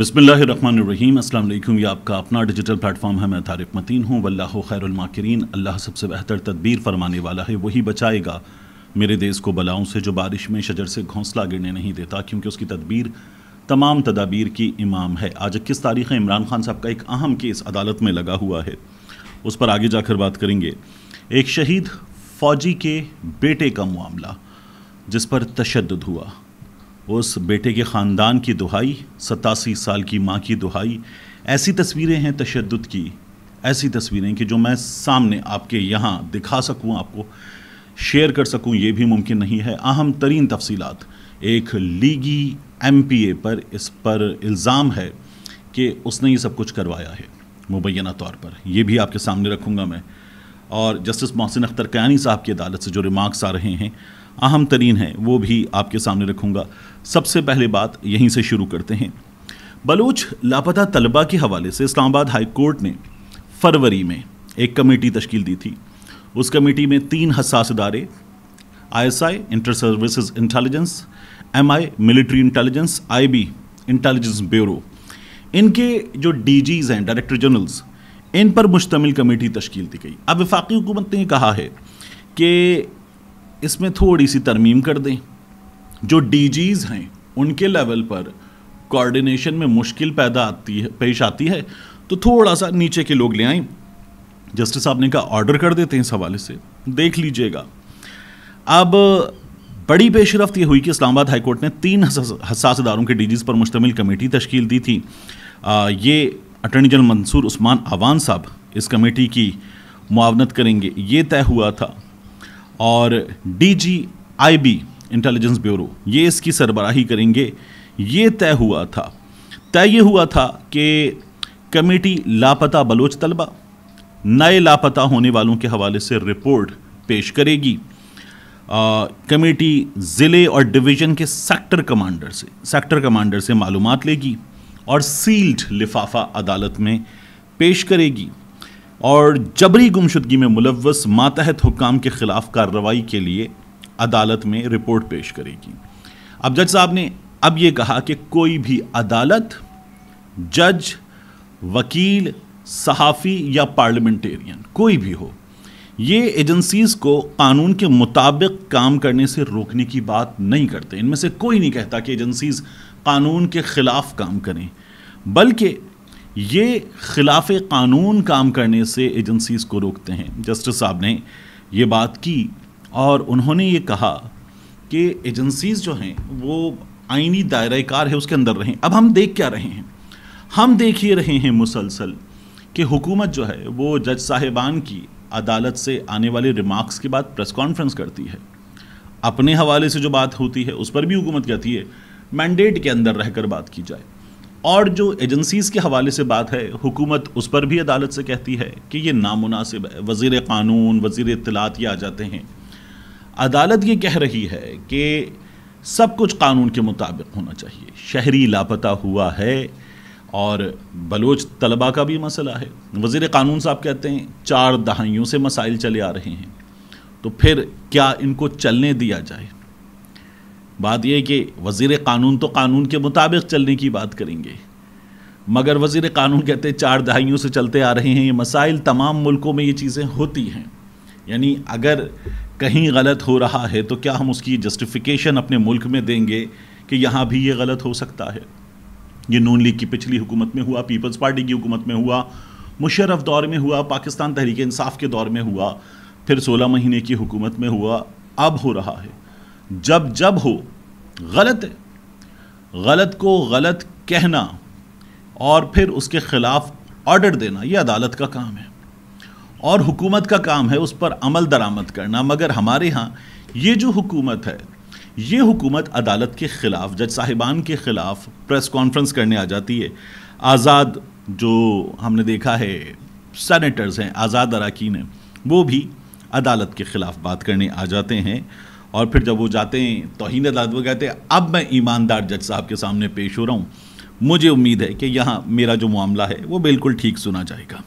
बसमीम अल्लाम ये आपका अपना डिजिटल प्लेटफॉर्म है मैं तारिक मतीन हूँ वल्ला खैरमाकरीन अल्लाह सबसे बेहतर तदबीर फरमाने वाला है वही बचाएगा मेरे देश को बलाओं से जो बारिश में शजर से घोंसला गिरने नहीं देता क्योंकि उसकी तदबीर तमाम तदाबीर की इमाम है आज इक्कीस तारीख इमरान खान साहब का एक अहम केस अदालत में लगा हुआ है उस पर आगे जाकर बात करेंगे एक शहीद फौजी के बेटे का मामला जिस पर तशद हुआ उस बेटे के ख़ानदान की दुहाई सतासी साल की माँ की दुहाई ऐसी तस्वीरें हैं तशद की ऐसी तस्वीरें कि जो मैं सामने आपके यहाँ दिखा सकूँ आपको शेयर कर सकूँ ये भी मुमकिन नहीं है अहम तरीन तफसी एक लीगी एम पी ए पर इस पर इल्ज़ाम है कि उसने ये सब कुछ करवाया है मुबैना तौर पर यह भी आपके सामने रखूँगा मैं और जस्टिस मोहसिन अख्तर कयानी साहब की अदालत से जो रिमार्क्स आ रहे हैं अहम तरीन है वो भी आपके सामने रखूँगा सबसे पहले बात यहीं से शुरू करते हैं बलूच लापता तलबा के हवाले से इस्लामाबाद हाई कोर्ट ने फरवरी में एक कमेटी तश्कील दी थी उस कमेटी में तीन हसास इदारे ISI inter services intelligence MI military intelligence IB intelligence bureau इनके जो डीजीज हैं डायरेक्टर जनरल्स इन पर मुश्तमिल कमेटी तश्कील दी गई अब वफाकी हुकूमत ने कहा है कि इसमें थोड़ी सी तरमीम कर दें जो डीजीज़ हैं उनके लेवल पर कोऑर्डिनेशन में मुश्किल पैदा आती है पेश आती है तो थोड़ा सा नीचे के लोग ले आए जस्टिस साहब ने कहा ऑर्डर कर देते हैं इस हवाले से देख लीजिएगा अब बड़ी पेशरफ यह हुई कि इस्लामाबाद हाईकोर्ट ने तीन हसास इदारों के डीजीज़ पर मुश्तमिल कमेटी तश्कील दी थी आ, ये अटर्नी जनरल मंसूर उस्मान आवान साहब इस कमेटी की मुआवनत करेंगे ये तय हुआ था और डीजीआईबी इंटेलिजेंस ब्यूरो ये इसकी सरबराही करेंगे ये तय हुआ था तय ये हुआ था कि कमेटी लापता बलोच तलबा नए लापता होने वालों के हवाले से रिपोर्ट पेश करेगी आ, कमेटी ज़िले और डिवीज़न के सेक्टर कमांडर से सेक्टर कमांडर से मालूम लेगी और सील्ड लिफाफा अदालत में पेश करेगी और जबरी गुमशुदगी में मुलवस मातहत हुकाम के ख़िलाफ़ कार्रवाई के लिए अदालत में रिपोर्ट पेश करेगी अब जज साहब ने अब ये कहा कि कोई भी अदालत जज वकील सहाफ़ी या पार्लियामेंटेरियन कोई भी हो ये एजेंसीज़ को कानून के मुताबिक काम करने से रोकने की बात नहीं करते इनमें से कोई नहीं कहता कि एजेंसीज़ कानून के ख़िलाफ़ काम करें बल्कि ये खिलाफ कानून काम करने से एजेंसीज़ को रोकते हैं जस्टिस साहब ने ये बात की और उन्होंने ये कहा कि एजेंसीज़ जो हैं वो आइनी दायरा कार है उसके अंदर रहें अब हम देख क्या रहे हैं हम देख ही रहे हैं मुसलसल कि हुकूमत जो है वो जज साहिबान की अदालत से आने वाले रिमार्क्स के बाद प्रेस कॉन्फ्रेंस करती है अपने हवाले से जो बात होती है उस पर भी हुकूमत कहती है मैंडेट के अंदर रहकर बात की जाए और जो एजेंसीज़ के हवाले से बात है हुकूमत उस पर भी अदालत से कहती है कि ये नामुनासिब है वज़ी क़ानून वज़ी इतलात ये आ जाते हैं अदालत ये कह रही है कि सब कुछ कानून के मुताबिक होना चाहिए शहरी लापता हुआ है और बलोच तलबा का भी मसला है वजीर क़ानून साहब कहते हैं चार दहाइयों से मसाइल चले आ रहे हैं तो फिर क्या इनको चलने दिया जाए बात यह कि वज़ी कानून तो कानून के मुताबिक चलने की बात करेंगे मगर वजीर कानून कहते हैं चार दहाइयों से चलते आ रहे हैं ये मसाइल तमाम मुल्कों में ये चीज़ें होती हैं यानी अगर कहीं गलत हो रहा है तो क्या हम उसकी जस्टिफिकेशन अपने मुल्क में देंगे कि यहाँ भी ये गलत हो सकता है ये नून लीग की पिछली हुकूमत में हुआ पीपल्स पार्टी की हुकूमत में हुआ मुशरफ दौर में हुआ पाकिस्तान तहरीक इंसाफ के दौर में हुआ फिर सोलह महीने की हुकूमत में हुआ अब हो रहा है जब जब हो गलत है गलत को गलत कहना और फिर उसके ख़िलाफ़ ऑर्डर देना ये अदालत का काम है और हुकूमत का काम है उस पर अमल दरामद करना मगर हमारे यहाँ ये जो हुकूमत है ये हुकूमत अदालत के ख़िलाफ़ जज साहिबान के ख़िलाफ़ प्रेस कॉन्फ्रेंस करने आ जाती है आज़ाद जो हमने देखा है सैनिटर्स हैं आज़ाद अरकान हैं वो भी अदालत के ख़िलाफ़ बात करने आ जाते हैं और फिर जब वो जाते हैं तोहन अदालत वो कहते हैं अब मैं ईमानदार जज साहब के सामने पेश हो रहा हूँ मुझे उम्मीद है कि यहाँ मेरा जो मामला है वो बिल्कुल ठीक सुना जाएगा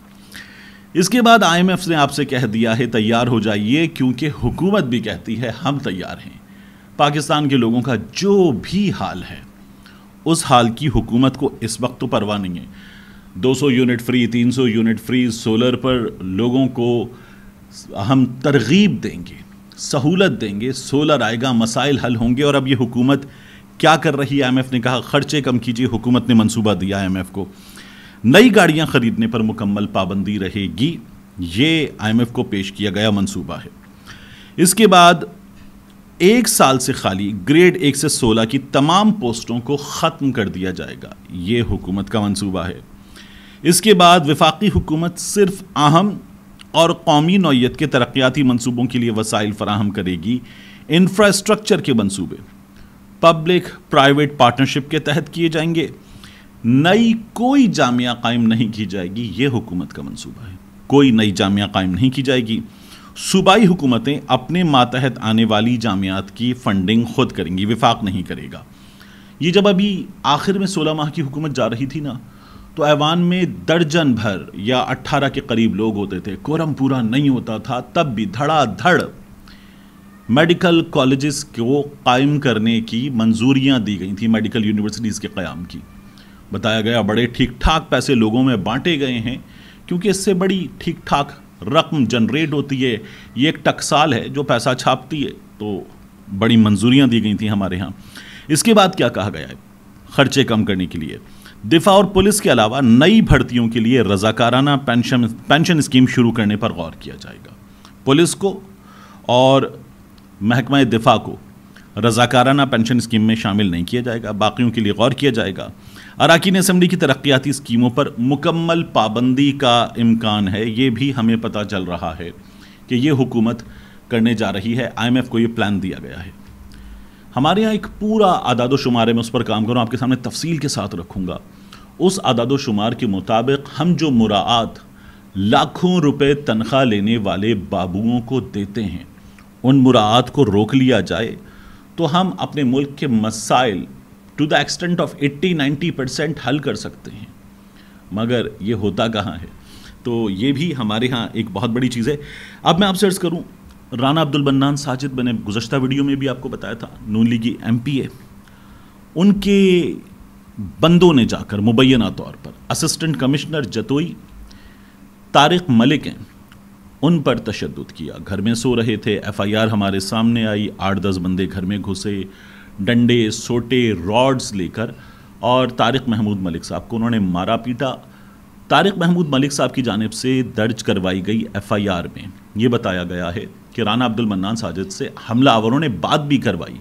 इसके बाद आई ने आपसे कह दिया है तैयार हो जाइए क्योंकि हुकूमत भी कहती है हम तैयार हैं पाकिस्तान के लोगों का जो भी हाल है उस हाल की हुकूमत को इस वक्त तो परवाह नहीं है 200 unit free 300 unit free solar पर लोगों को हम तरगीब देंगे सहूलत देंगे सोलर आएगा मसाइल हल होंगे और अब ये हुकूमत क्या कर रही है आई ने कहा खर्चे कम कीजिए हुकूमत ने मंसूबा दिया आई को नई गाड़ियां खरीदने पर मुकम्मल पाबंदी रहेगी ये आई को पेश किया गया मंसूबा है इसके बाद एक साल से खाली ग्रेड एक से सोलह की तमाम पोस्टों को ख़त्म कर दिया जाएगा ये हुकूमत का मंसूबा है इसके बाद विफाकी हुकूमत सिर्फ अहम और कौमी नौीयत के तरक्याती मनसूबों के लिए वसाइल फराहम करेगी इंफ्रास्ट्रक्चर के मनसूबे पब्लिक प्राइवेट पार्टनरशिप के तहत किए जाएंगे नई कोई जामिया कायम नहीं की जाएगी ये हुकूमत का मनसूबा है कोई नई जामिया कायम नहीं की जाएगी सूबाई हुकूमतें अपने मातहत आने वाली जामियात की फ़ंडिंग खुद करेंगी विफाक नहीं करेगा ये जब अभी आखिर में सोलह माह की हुकूमत जा रही थी ना तो ऐवान में दर्जन भर या अट्ठारह के करीब लोग होते थे कोरम पूरा नहीं होता था तब भी धड़ाधड़ मेडिकल कॉलेजेस को कायम करने की मंजूरियां दी गई थी मेडिकल यूनिवर्सिटीज़ के क़्याम की बताया गया बड़े ठीक ठाक पैसे लोगों में बांटे गए हैं क्योंकि इससे बड़ी ठीक ठाक रकम जनरेट होती है ये एक टकसाल है जो पैसा छापती है तो बड़ी मंजूरियां दी गई थी हमारे यहाँ इसके बाद क्या कहा गया है खर्चे कम करने के लिए दिफा और पुलिस के अलावा नई भर्तियों के लिए रजाकाराना पेंशन पेंशन स्कीम शुरू करने पर गौर किया जाएगा पुलिस को और महकमा दिफा को रजाकाराना पेंशन स्कीम में शामिल नहीं किया जाएगा बाकियों के लिए गौर किया जाएगा अरकान असम्बली की तरक्याती स्कीमों पर मुकम्मल पाबंदी का इम्कान है ये भी हमें पता चल रहा है कि ये हुकूमत करने जा रही है आईएमएफ को ये प्लान दिया गया है हमारे यहाँ एक पूरा आदाद शुमार है मैं उस पर काम करूँ आपके सामने तफसील के साथ रखूँगा उस आदाद शुमार के मुताबिक हम जो मुरात लाखों रुपए तनख्वाह लेने वाले बाबुओं को देते हैं उन मुरात को रोक लिया जाए तो हम अपने मुल्क के मसाइल to the extent of 80-90 percent हल कर सकते हैं मगर ये होता कहाँ है तो ये भी हमारे यहाँ एक बहुत बड़ी चीज़ है अब मैं आपसे अर्ज़ करूँ राना अब्दुल बन्नान साजिद मैंने गुजशत वीडियो में भी आपको बताया था नून लीगी एम पी उनके बंदों ने जाकर मुबैना तौर पर असिस्टेंट कमिश्नर जतोई तारिक मलिक हैं उन पर तशद किया घर में सो रहे थे एफआईआर हमारे सामने आई आठ दस बंदे घर में घुसे डंडे सोटे रॉड्स लेकर और तारिक महमूद मलिक साहब को उन्होंने मारा पीटा तारिक महमूद मलिक साहब की जानब से दर्ज करवाई गई एफआईआर में ये बताया गया है कि राना अब्दुल मन्नान साजिद से हमलावरों ने बात भी करवाई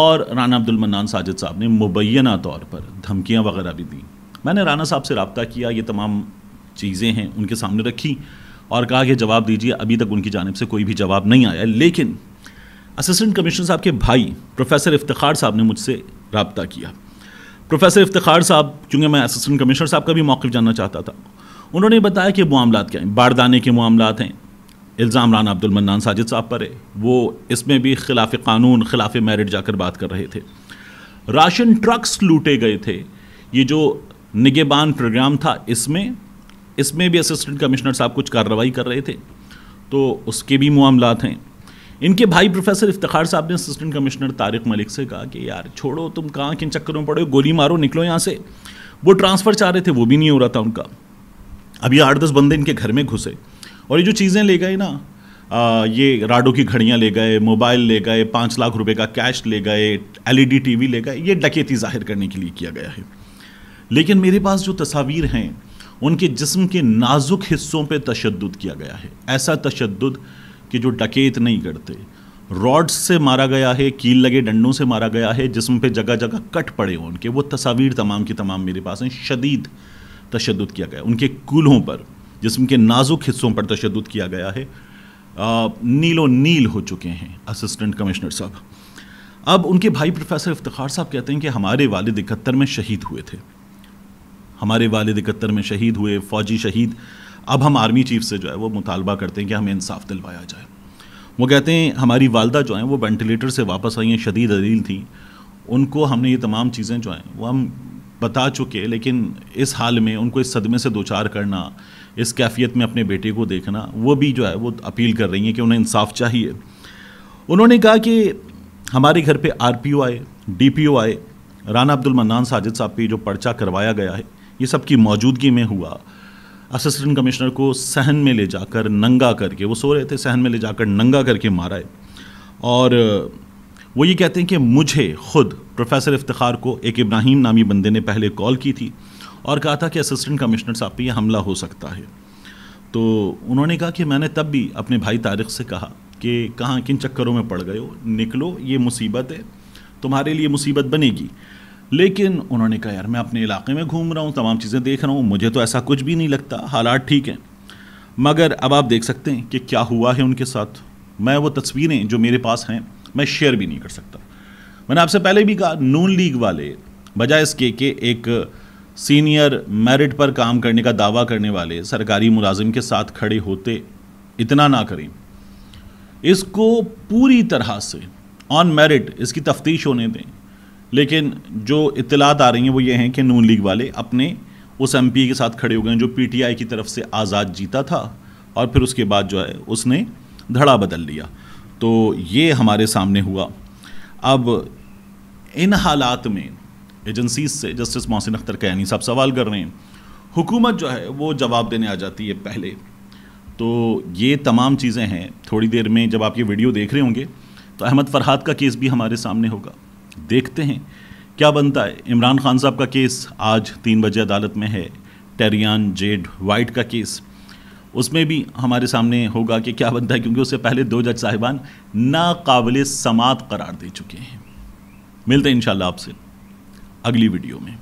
और राना अब्दुल मन्नान साजिद साहब ने मुबैना तौर पर धमकियाँ वगैरह भी दी मैंने राना साहब से रबता किया ये तमाम चीज़ें हैं उनके सामने रखी और कहा कि जवाब दीजिए अभी तक उनकी जानब से कोई भी जवाब नहीं आया लेकिन असिस्टेंट कमिश्नर साहब के भाई प्रोफेसर इफ्तार साहब ने मुझसे रबता किया प्रोफेसर इफ्तार साहब चूँकि मैं असिस्टेंट कमिश्नर साहब का भी मौक़ जानना चाहता था उन्होंने बताया कि मामला क्या हैं बारदाने के मामला हैं इल्ज़ाम राना अब्दुल मन्नान साजिद साहब पर है वो इसमें भी खिलाफ कानून खिलाफ मेरिट जाकर बात कर रहे थे राशन ट्रक्स लूटे गए थे ये जो निगेबान प्रोग्राम था इसमें इसमें भी असिस्टेंट कमिश्नर साहब कुछ कार्रवाई कर रहे थे तो उसके भी मामला हैं इनके भाई प्रोफेसर इफ्तार साहब ने असिस्टेंट कमिश्नर तारिक मलिक से कहा कि यार छोड़ो तुम कहाँ किन चक्करों में पड़े हो गोली मारो निकलो यहाँ से वो ट्रांसफ़र चाह रहे थे वो भी नहीं हो रहा था उनका अभी आठ दस बंदे इनके घर में घुसे और ये जो चीज़ें ले गए ना आ, ये राडो की घड़ियाँ ले गए मोबाइल ले गए पाँच लाख रुपए का कैश ले गए एल टीवी ले गए ये डकैती जाहिर करने के लिए किया गया है लेकिन मेरे पास जो तस्वीर हैं उनके जिस्म के नाजुक हिस्सों पे तशद किया गया है ऐसा तशद कि जो डकैत नहीं करते रॉड्स से मारा गया है कील लगे डंडों से मारा गया है जिसम पे जगह जगह कट पड़े हों उनके वो तस्वीर तमाम की तमाम मेरे पास हैं शदीद तशद किया गया उनके कूल्हों पर जिसम के नाजुक हिस्सों पर तशद किया गया है नीलो नील हो चुके हैं असिस्टेंट कमिश्नर साहब अब उनके भाई प्रोफेसर इफ्तार साहब कहते हैं कि हमारे वालद इकहत्तर में शहीद हुए थे हमारे वालद इकहत्तर में शहीद हुए फ़ौजी शहीद अब हम आर्मी चीफ से जो है वो मुतालबा करते हैं कि हमें इंसाफ दिलवाया जाए वो कहते हैं हमारी वालदा जो हैं वो वेंटिलेटर से वापस आई हैं शदीद अलील थी उनको हमने ये तमाम चीज़ें जो हैं वो हम बता चुके लेकिन इस हाल में उनको इस सदमे से दो चार करना इस कैफियत में अपने बेटे को देखना वो भी जो है वो अपील कर रही हैं कि उन्हें इंसाफ चाहिए उन्होंने कहा कि हमारे घर पे आरपीओ आए डीपीओ आए राना अब्दुल मन्नान साजिद साहब पे जो पर्चा करवाया गया है ये सब की मौजूदगी में हुआ असिस्टेंट कमिश्नर को सहन में ले जाकर नंगा करके वो सो रहे थे सहन में ले जाकर नंगा करके मारा है और वो ये कहते हैं कि मुझे खुद प्रोफेसर इफ्तार को एक इब्राहिम नामी बंदे ने पहले कॉल की थी और कहा था कि असिस्टेंट कमिश्नर साहब पर यह हमला हो सकता है तो उन्होंने कहा कि मैंने तब भी अपने भाई तारिक से कहा कि कहाँ किन चक्करों में पड़ गए हो निकलो ये मुसीबत है तुम्हारे लिए मुसीबत बनेगी लेकिन उन्होंने कहा यार मैं अपने इलाके में घूम रहा हूँ तमाम चीज़ें देख रहा हूँ मुझे तो ऐसा कुछ भी नहीं लगता हालात ठीक हैं मगर अब आप देख सकते हैं कि क्या हुआ है उनके साथ मैं वो तस्वीरें जो मेरे पास हैं मैं शेयर भी नहीं कर सकता मैंने आपसे पहले भी कहा नून लीग वाले बजाय इसके कि एक सीनियर मेरिट पर काम करने का दावा करने वाले सरकारी मुलाजिम के साथ खड़े होते इतना ना करें इसको पूरी तरह से ऑन मेरिट इसकी तफ्तीश होने दें लेकिन जो इतलात आ रही हैं वो ये हैं कि नून लीग वाले अपने उस एम के साथ खड़े हो गए जो पी की तरफ से आज़ाद जीता था और फिर उसके बाद जो है उसने धड़ा बदल लिया तो ये हमारे सामने हुआ अब इन हालात में एजेंसीज से जस्टिस मोहसिन अख्तर कैनी साहब सवाल कर रहे हैं हुकूमत जो है वो जवाब देने आ जाती है पहले तो ये तमाम चीज़ें हैं थोड़ी देर में जब आप ये वीडियो देख रहे होंगे तो अहमद फरहाद का केस भी हमारे सामने होगा देखते हैं क्या बनता है इमरान खान साहब का केस आज तीन बजे अदालत में है टेरियान जेड वाइट का केस उसमें भी हमारे सामने होगा कि क्या बनता है क्योंकि उससे पहले दो जज साहिबान नाकाबिल समात करार दे चुके हैं मिलते हैं इन आपसे अगली वीडियो में